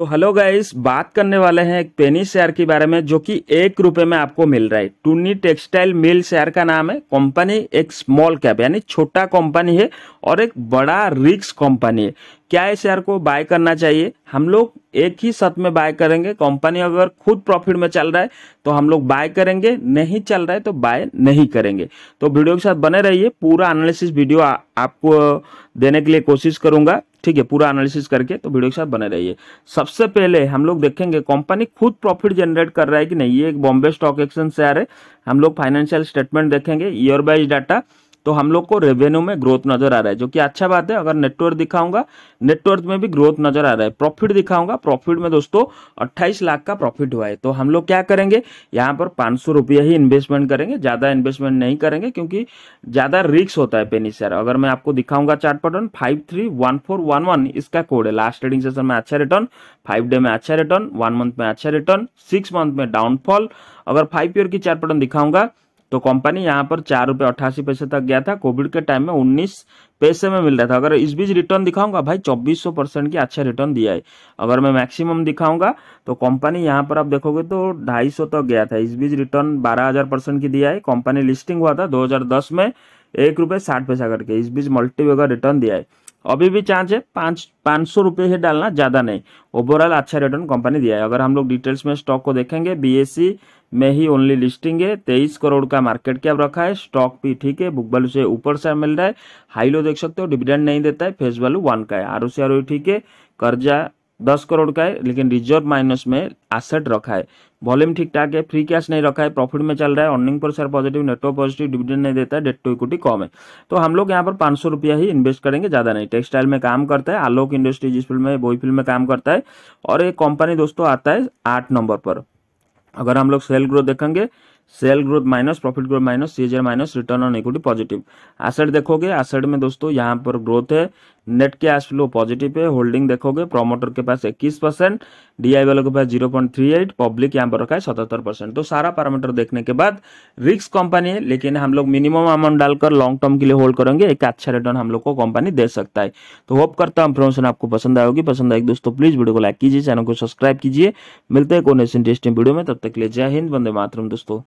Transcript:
तो hello guys बात करने वाले हैं एक पेनी शेयर के बारे में जो कि एक रुपए में आपको मिल रहा है टूनी टेक्सटाइल मिल शेयर का नाम है कंपनी एक स्मॉल कैप यानी छोटा कंपनी है और एक बड़ा रिक्स कंपनी है क्या इस शेयर को बाय करना चाहिए हम लोग एक ही साथ में बाय करेंगे कंपनी अगर खुद प्रॉफिट में चल रहा है तो हम लोग बाय करेंगे नहीं चल रहा है तो बाय नहीं करेंगे तो वीडियो के साथ बने रहिए पूरा एनालिसिस वीडियो आ, आपको देने के लिए कोशिश करूंगा ठीक है पूरा एनालिसिस करके तो वीडियो के साथ बने रहिए सबसे पहले हम लोग देखेंगे कंपनी खुद प्रॉफिट जनरेट कर रहा है कि नहीं ये एक बॉम्बे स्टॉक एक्सचेंज शेयर है हम लोग फाइनेंशियल स्टेटमेंट देखेंगे ईयर वाइज डाटा तो हम लोग को रेवेन्यू में ग्रोथ नजर आ रहा है जो कि अच्छा बात है अगर नेटवर्क दिखाऊंगा नेटवर्क में भी ग्रोथ नजर आ रहा है प्रॉफिट दिखाऊंगा प्रॉफिट में दोस्तों अट्ठाईस लाख का प्रॉफिट हुआ है तो हम लोग क्या करेंगे यहाँ पर पांच ही इन्वेस्टमेंट करेंगे ज़्यादा इन्वेस्टमेंट नहीं करेंगे क्योंकि ज़्यादा रिक्स होता है पेनी शेयर अगर मैं आपको दिखाऊंगा chart pattern five three one four one one इसका कोड है लास्ट ट्रेडिंग सेशन में अच्छा रिटर्न फाइव डे में अच्छा रिटर्न वन मंथ में अच्छा रिटर्न सिक्स मंथ में डाउनफॉल अगर फाइव ईयर की चार्ट पैटर्न दिखाऊंगा तो कंपनी यहाँ पर चार रुपये अट्ठासी पैसे तक गया था कोविड के टाइम में उन्नीस पैसे में मिल रहा था अगर इस बीच रिटर्न दिखाऊंगा भाई चौबीस सौ परसेंट की अच्छा रिटर्न दिया है अगर मैं मैक्सिमम दिखाऊंगा तो कंपनी यहाँ पर आप देखोगे तो ढाई सौ तक गया था इस बीच रिटर्न बारह हज़ार परसेंट की दिया है कंपनी लिस्टिंग हुआ था दो हज़ार दस में एक रुपये साठ पैसा करके इस बीच मल्टीवेगर रिटर्न दिया है अभी भी चांस है पाँच पाँच सौ रुपये ही डालना ज़्यादा नहीं ओवरऑल अच्छा रिटर्न कंपनी दिया है अगर हम लोग डिटेल्स में स्टॉक को देखेंगे बी में ही ओनली लिस्टिंग है तेईस करोड़ का मार्केट कैप रखा है स्टॉक भी ठीक है बुक वैल्यू से ऊपर से मिल रहा है हाई लो देख सकते हो डिविडेंड नहीं देता है फेस वैल्यू वन का है R O C R O ठीक है कर्जा दस करोड़ का है लेकिन रिजर्व माइनस में एसेट रखा है वॉल्यूम ठीक ठाक है फ्री कैश नहीं रखा है प्रॉफिट में चल रहा है earning per share positive network positive dividend नहीं देता है डेट टू इक्विटी कम है तो हम लोग यहाँ पर पाँच सौ रुपया ही इन्वेस्ट करेंगे ज़्यादा नहीं टेक्सटाइल में काम करता है आलोक इंडस्ट्री जिस फिल्म में वही फील्ड में काम करता है और एक कंपनी दोस्तों आता है आठ नंबर पर अगर हम लोग सेल ग्रोथ देखेंगे sale growth minus profit growth minus CAGR minus return on equity positive asset देखोगे एसेट में दोस्तों यहाँ पर ग्रोथ है net cash flow positive है होल्डिंग देखोगे प्रोमोटर के पास 21 परसेंट डी आई वालों के पास 0.38 पब्लिक यहाँ पर रखा है सतहत्तर परसेंट तो सारा पैरामीटर देखने के बाद रिक्स कंपनी है लेकिन हम लोग मिनिमम अमाउंट डालकर लॉन्ग टर्म के लिए होल्ड करेंगे एक अच्छा रिटर्न हम लोग को कंपनी दे सकता है तो होप करता हूँ इन्फॉर्मेशन आपको पसंद आएगी पसंद आएगी दोस्तों प्लीज वीडियो को लाइक कीजिए चैनल को सब्सक्राइब कीजिए मिलते हैं कौन इंटरेस्टिंग वीडियो में तब तक के लिए जय हिंद वंदे मातरम दोस्तों